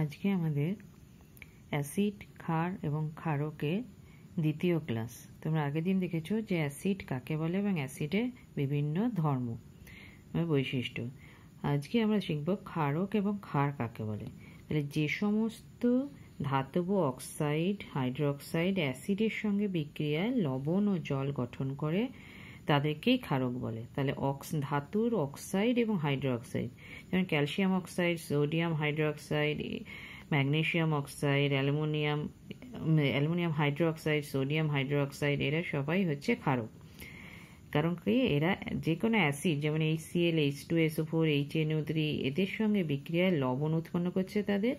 আজকে আমাদের অ্যাসিড ক্ষার এবং ক্ষারকে দ্বিতীয় ক্লাস তোমরা আগের দিন দেখেছো যে অ্যাসিড কাকে বলে এবং অ্যাসিডে বিভিন্ন ধর্ম বৈশিষ্ট্য আজকে আমরা শিখব ক্ষারক এবং ক্ষার কাকে বলে তাহলে যে সমস্ত ধাতব অক্সাইড হাইড্রোক্সাইড অ্যাসিডের সঙ্গে বিক্রিয়ায় লবণ ও জল গঠন করে তাদেরকেই ক্ষারক বলে তাহলে অক্স ধাতুর অক্সাইড এবং হাইড্রোক্সাইড যেমন calcium oxide sodium hydroxide magnesium oxide aluminium aluminium hydroxide sodium hydroxide এরা সবাই হচ্ছে ক্ষারক কারণ কি এরা যে কোনো অ্যাসিড যেমন H Cl H two SO four H NO three এদের সঙ্গে বিক্রিয়ায় লবণ উৎপন্ন করছে তাদের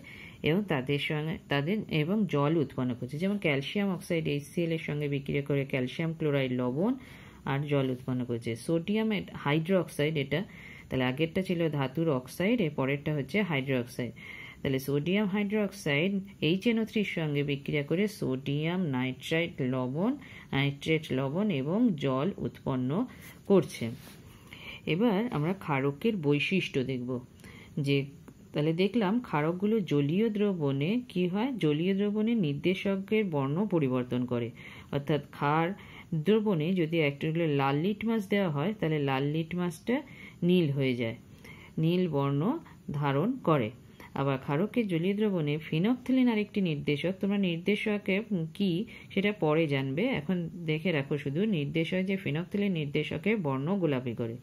এবং তাদের সঙ্গে তাদের এবং জল উৎপন্ন করছে যেমন ক্যালসিয়াম অক্সাইড এইচ সিএল এর সঙ্গে বিক্রিয়া করে ক্যালসিয়াম ক্লোরাইড লবণ আর জল উৎপন্ন করছে সোডিয়াম অক্সাইড এটা তাহলে আগেরটা ছিল ধাতুর অক্সাইড এর পরেরটা হচ্ছে অক্সাইড তাহলে সোডিয়াম এন ও থ্রির সঙ্গে বিক্রিয়া করে সোডিয়াম নাইট্রাইট লবণ নাইট্রেট লবণ এবং জল উৎপন্ন করছে এবার আমরা ক্ষারকের বৈশিষ্ট্য দেখব যে তাহলে দেখলাম ক্ষারকগুলো জলীয় দ্রবণে কি হয় জলীয় দ্রবণে নির্দেশকের বর্ণ পরিবর্তন করে অর্থাৎ ক্ষার দ্রবণে যদি এক লাল লাল মাছ দেওয়া হয় তাহলে লাল লিট মাছটা নীল হয়ে যায় নীল বর্ণ ধারণ করে আবার ক্ষারকের জলীয় দ্রবণে আর একটি নির্দেশক তোমরা নির্দেশকে কি সেটা পরে জানবে এখন দেখে রাখো শুধু নির্দেশক যে ফিনকথেলিন নির্দেশকের বর্ণ গোলাপি করে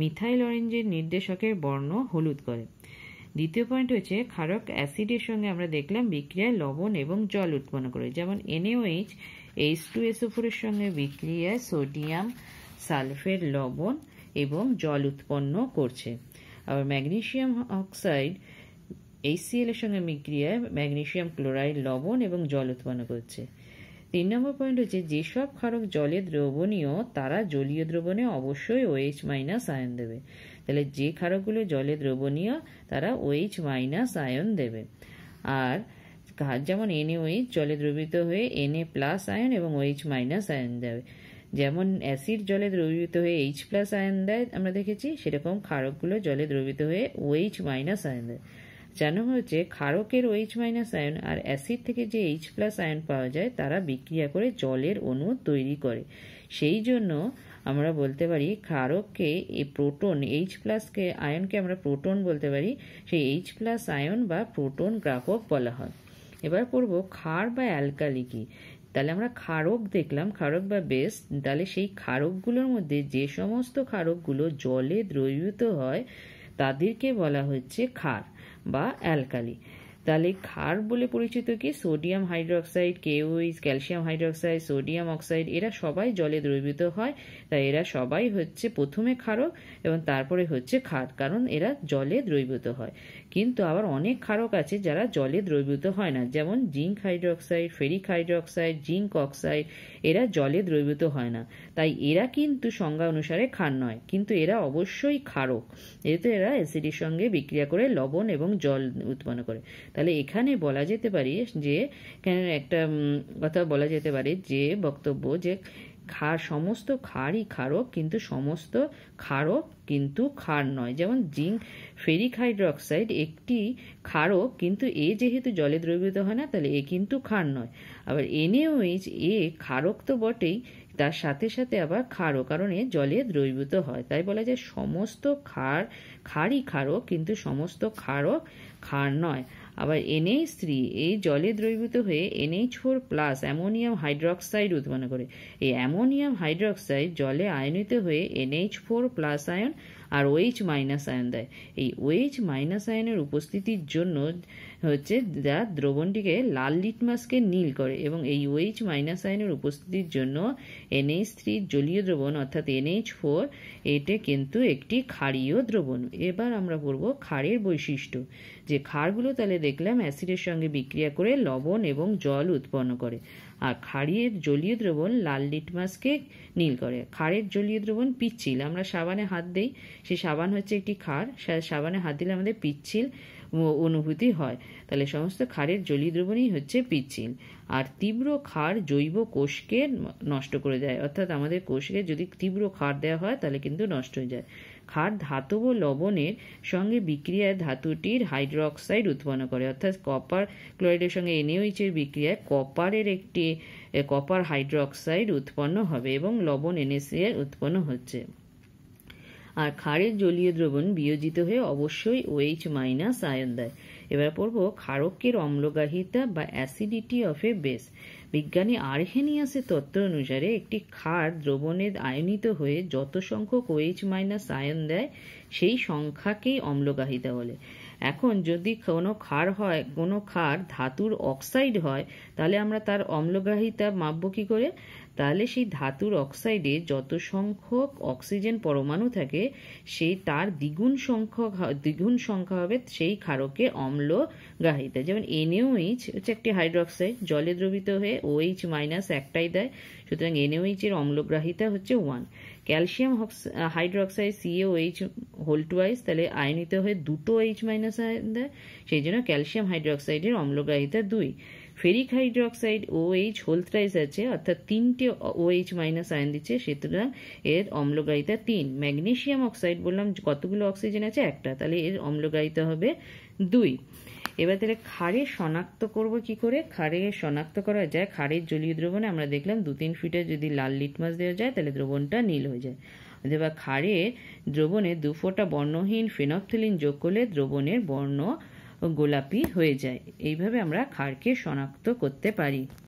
মিথাইল অরেঞ্জের নির্দেশকের বর্ণ হলুদ করে দ্বিতীয় পয়েন্ট হচ্ছে ক্ষারক অ্যাসিডের সঙ্গে আমরা দেখলাম বিক্রিয়ায় লবণ এবং জল উৎপন্ন করে যেমন এনএওএইচ এইচ টু সঙ্গে বিক্রিয়ায় সোডিয়াম সালফেট লবণ এবং জল উৎপন্ন করছে আবার ম্যাগনেশিয়াম অক্সাইড hcl এর সঙ্গে বিক্রিয়ায় ম্যাগনেশিয়াম ক্লোরাইড লবণ এবং জল উৎপন্ন করছে তিন নম্বর পয়েন্ট হচ্ছে যেসব ক্ষারক জলে দ্রবণীয় তারা জলীয় দ্রবণে অবশ্যই ওএইচ মাইনাস আয়ন দেবে তাহলে যে ক্ষারকগুলো জলে দ্রবণীয় তারা ওএইচ মাইনাস আয়ন দেবে আর কাজ যেমন এনএ ওইচ জলে দ্রবীভূত হয়ে এনএ প্লাস আয়ন এবং ওইচ মাইনাস আয়ন দেবে যেমন অ্যাসিড জলে দ্রবীভূত হয়ে এইচ প্লাস আয়ন দেয় আমরা দেখেছি সেরকম ক্ষারকগুলো জলে দ্রবীভূত হয়ে ওইচ মাইনাস আয়ন দেয় জানো হচ্ছে ক্ষারকের ওইচ মাইনাস আয়ন আর অ্যাসিড থেকে যে এইচ প্লাস আয়ন পাওয়া যায় তারা বিক্রিয়া করে জলের অণু তৈরি করে সেই জন্য আমরা বলতে পারি ক্ষারককে এই প্রোটন এইচ প্লাসকে আয়নকে আমরা প্রোটন বলতে পারি সেই এইচ প্লাস আয়ন বা প্রোটন গ্রাহক বলা হয় এবার পড়ব ক্ষার বা অ্যালকালি কি তাহলে আমরা ক্ষারক দেখলাম ক্ষারক বা বেস তাহলে সেই ক্ষারকগুলোর মধ্যে যে সমস্ত খারকগুলো জলে দ্রবীভূত হয় তাদেরকে বলা হচ্ছে ক্ষার বা অ্যালকালি তাহলে ক্ষার বলে পরিচিত কি সোডিয়াম হাইড্রোক্সাইড কেউইস ক্যালসিয়াম হাইড্রোক্সাইড সোডিয়াম অক্সাইড এরা সবাই জলে দ্রবীভূত হয় তাই এরা সবাই হচ্ছে প্রথমে ক্ষারক এবং তারপরে হচ্ছে খার কারণ এরা জলে দ্রবীভূত হয় কিন্তু আবার অনেক ক্ষারক আছে যারা জলে দ্রবীভূত হয় না যেমন zinc hydroxide ferric hydroxide zinc oxide এরা জলে দ্রবীভূত হয় না তাই এরা কিন্তু সংজ্ঞা অনুসারে ক্ষার নয় কিন্তু এরা অবশ্যই ক্ষারক এতে এরা অ্যাসিডের সঙ্গে বিক্রিয়া করে লবণ এবং জল উৎপন্ন করে তাহলে এখানে বলা যেতে পারে যে কেন একটা কথা বলা যেতে পারে যে বক্তব্য যে খার সমস্ত খারই ক্ষারক কিন্তু সমস্ত ক্ষারক কিন্তু ক্ষার নয় যেমন জিঙ্ক ফেরিক হাইড্রক্সাইড একটি ক্ষারক কিন্তু এ যেহেতু জলে দ্রবীভূত হয় না তাহলে এ কিন্তু ক্ষার নয় আবার এনএওএইচ এ ক্ষারক তো বটেই তার সাথে সাথে আবার কারণ এ জলে দ্রবীভূত হয় তাই বলা যায় সমস্ত ক্ষার ক্ষারই ক্ষারক কিন্তু সমস্ত ক্ষারক ক্ষার নয় আবার এনএইচ থ্রি এই জলে দ্রবীভূত হয়ে NH four plus ammonium hydroxide উৎপন্ন করে এই অ্যামোনিয়াম হাইড্রক্সাইড জলে আয়নিত হয়ে এনএইচ ফোর প্লাস আয়ন আর ওএইচ মাইনাস আয়ন দেয় এই ওএইচ মাইনাস আয়নের উপস্থিতির জন্য হচ্ছে যা দ্রবণটিকে লাল লিটমাসকে নীল করে এবং এই ওএইচ মাইনাস আয়নের উপস্থিতির জন্য এনএইচ থ্রির জলীয় দ্রবণ অর্থাৎ এনএইচ ফোর এটা কিন্তু একটি ক্ষারীয় দ্রবণ এবার আমরা পড়ব ক্ষারের বৈশিষ্ট্য যে ক্ষারগুলো তাহলে দেখলাম অ্যাসিডের সঙ্গে বিক্রিয়া করে লবণ এবং জল উৎপন্ন করে আর ক্ষারের জলীয় দ্রবণ লাল লিটমাসকে নীল করে ক্ষারের জলীয় দ্রবণ পিচ্ছিল আমরা সাবানে হাত দিই সেই সাবান হচ্ছে একটি খার সাবানে হাত দিলে আমাদের পিচ্ছিল অনুভূতি হয় তাহলে সমস্ত খারের জলীয় দ্রবণই হচ্ছে পিচ্ছিল আর তীব্র খার জৈব কোষকে নষ্ট করে দেয় অর্থাৎ আমাদের কোষকে যদি তীব্র ক্ষার দেওয়া হয় তাহলে কিন্তু নষ্ট হয়ে যায় খার ধাতব লবণের সঙ্গে বিক্রিয়ায় ধাতুটির হাইড্রোক্সাইড উৎপন্ন করে অর্থাৎ কপার ক্লোরাইডের সঙ্গে এনএইচের বিক্রিয়ায় কপারের একটি কপার হাইড্রোক্সাইড উৎপন্ন হবে এবং লবণ এনএসিএ উৎপন্ন হচ্ছে আর ক্ষারের জলীয় দ্রবণ বিয়োজিত হয়ে অবশ্যই ওএইচ মাইনাস আয়ন দেয় এবার পড়ব ক্ষারকের অম্লগাহিতা বা অ্যাসিডিটি অফ এ বেস বিজ্ঞানী আর্হেনিয়াসের তত্ত্ব অনুসারে একটি ক্ষার দ্রবণে আয়নিত হয়ে যত সংখ্যক ওএইচ মাইনাস আয়ন দেয় সেই সংখ্যাকেই অম্লগাহিতা বলে এখন যদি কোনো ক্ষার হয় কোনো ক্ষার ধাতুর অক্সাইড হয় তাহলে আমরা তার অম্লগ্রাহিতা মাপব কী করে তাহলে সেই ধাতুর অক্সাইডে যত সংখ্যক অক্সিজেন পরমাণু থাকে সেই তার দ্বিগুণ সংখ্যক দ্বিগুণ সংখ্যা হবে সেই ক্ষারকে অম্লগ্রাহিতা যেমন এনএওইচ হচ্ছে একটি হাইড্রোক্সাইড জলে দ্রবিত হয়ে ওএইচ মাইনাস একটাই দেয় সুতরাং এনএওইচ অম্লগ্রাহিতা হচ্ছে one calcium hydroxide CaOH whole twice তাহলে আয়নিত হয়ে দুটো এইচ মাইনাস দেয় সেই জন্য ক্যালসিয়াম হাইড্রোক্সাইডের অম্লগ্রাহিতা দুই ferric hydroxide O H whole thrice আছে অর্থাৎ তিনটে ও এইচ মাইনাস আয়ন দিচ্ছে সুতরাং এর অম্লগ্রাহিতা তিন ম্যাগনেশিয়াম অক্সাইড বললাম কতগুলো অক্সিজেন আছে একটা তাহলে এর অম্লগ্রাহিতা হবে দুই এবার তাহলে খাড়ে শনাক্ত করব কি করে খাড়ে শনাক্ত করা যায় খাড়ের জলীয় দ্রবণে আমরা দেখলাম দু তিন ফিটে যদি লাল লিটমাস দেওয়া যায় তাহলে দ্রবণটা নীল হয়ে যায় অথবা খাড়ে দ্রবণে দু ফোঁটা বর্ণহীন ফেনপথেলিন যোগ করলে দ্রবণের বর্ণ গোলাপি হয়ে যায় এইভাবে আমরা খাড়কে শনাক্ত করতে পারি